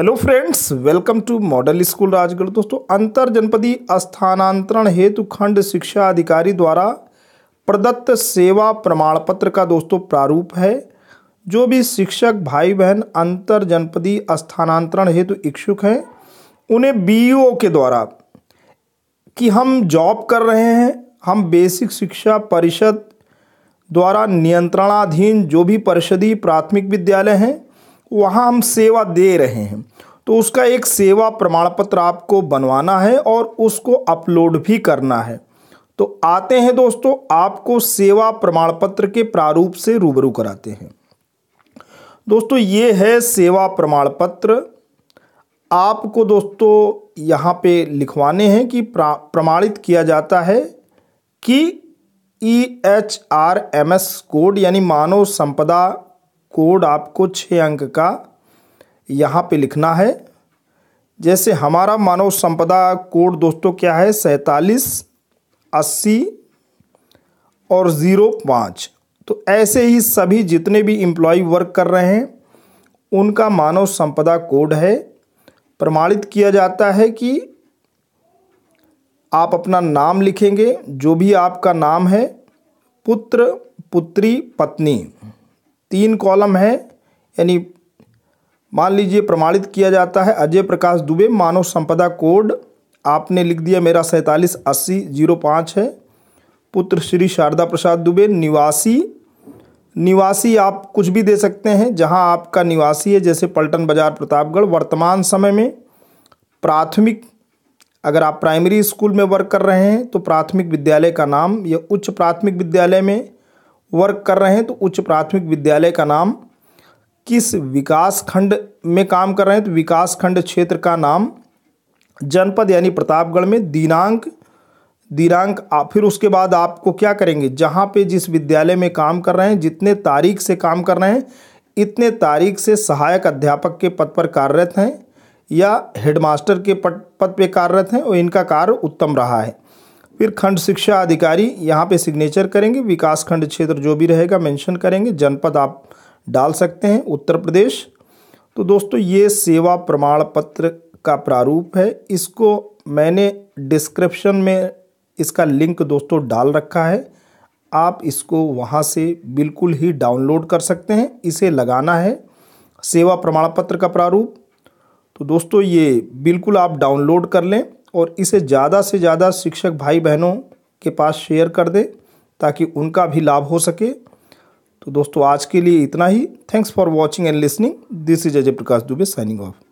hello friends welcome to model school Rajgarh दोस्तों अंतर जनपदी स्थानांतरण हेतु खंड शिक्षा अधिकारी द्वारा प्रदत्त सेवा प्रमाण पत्र का दोस्तों प्रारूप है जो भी शिक्षक भाई बहन अंतर जनपदी स्थानांतरण हेतु इच्छुक हैं उन्हें बीओ e के द्वारा कि हम जॉब कर रहे हैं हम बेसिक शिक्षा परिषद द्वारा नियंत्रणाधीन जो भी परिषदी प्राथमिक विद्यालय हैं वहाँ हम सेवा दे रहे हैं तो उसका एक सेवा प्रमाण पत्र आपको बनवाना है और उसको अपलोड भी करना है तो आते हैं दोस्तों आपको सेवा प्रमाण पत्र के प्रारूप से रूबरू कराते हैं दोस्तों ये है सेवा प्रमाण पत्र आपको दोस्तों यहाँ पे लिखवाने हैं कि प्रमाणित किया जाता है कि E H R M S code यानी मानव संपदा कोड आपको छः अंक का यहाँ पे लिखना है जैसे हमारा मानव संपदा कोड दोस्तों क्या है सैतालीस अस्सी और ज़ीरो पाँच तो ऐसे ही सभी जितने भी इम्प्लॉय वर्क कर रहे हैं उनका मानव संपदा कोड है प्रमाणित किया जाता है कि आप अपना नाम लिखेंगे जो भी आपका नाम है पुत्र पुत्री पत्नी तीन कॉलम है यानी मान लीजिए प्रमाणित किया जाता है अजय प्रकाश दुबे मानव संपदा कोड आपने लिख दिया मेरा सैंतालीस अस्सी जीरो पाँच है पुत्र श्री शारदा प्रसाद दुबे निवासी निवासी आप कुछ भी दे सकते हैं जहां आपका निवासी है जैसे पलटन बाजार प्रतापगढ़ वर्तमान समय में प्राथमिक अगर आप प्राइमरी स्कूल में वर्क कर रहे हैं तो प्राथमिक विद्यालय का नाम या उच्च प्राथमिक विद्यालय में वर्क कर रहे हैं तो उच्च प्राथमिक विद्यालय का नाम किस विकास खंड में काम कर रहे हैं तो विकास खंड क्षेत्र का नाम जनपद यानी प्रतापगढ़ में दिनांक दिनांक फिर उसके बाद आपको क्या करेंगे जहाँ पे जिस विद्यालय में काम कर रहे हैं जितने तारीख से काम कर रहे हैं इतने तारीख से सहायक अध्यापक के पद पर कार्यरत हैं या हेडमास्टर के पद पद कार्यरत हैं और इनका कार्य उत्तम रहा है फिर खंड शिक्षा अधिकारी यहाँ पे सिग्नेचर करेंगे विकास खंड क्षेत्र जो भी रहेगा मेंशन करेंगे जनपद आप डाल सकते हैं उत्तर प्रदेश तो दोस्तों ये सेवा प्रमाण पत्र का प्रारूप है इसको मैंने डिस्क्रिप्शन में इसका लिंक दोस्तों डाल रखा है आप इसको वहाँ से बिल्कुल ही डाउनलोड कर सकते हैं इसे लगाना है सेवा प्रमाण पत्र का प्रारूप तो दोस्तों ये बिल्कुल आप डाउनलोड कर लें और इसे ज़्यादा से ज़्यादा शिक्षक भाई बहनों के पास शेयर कर दें ताकि उनका भी लाभ हो सके तो दोस्तों आज के लिए इतना ही thanks for watching and listening this is Ajay Prakash Dubey signing of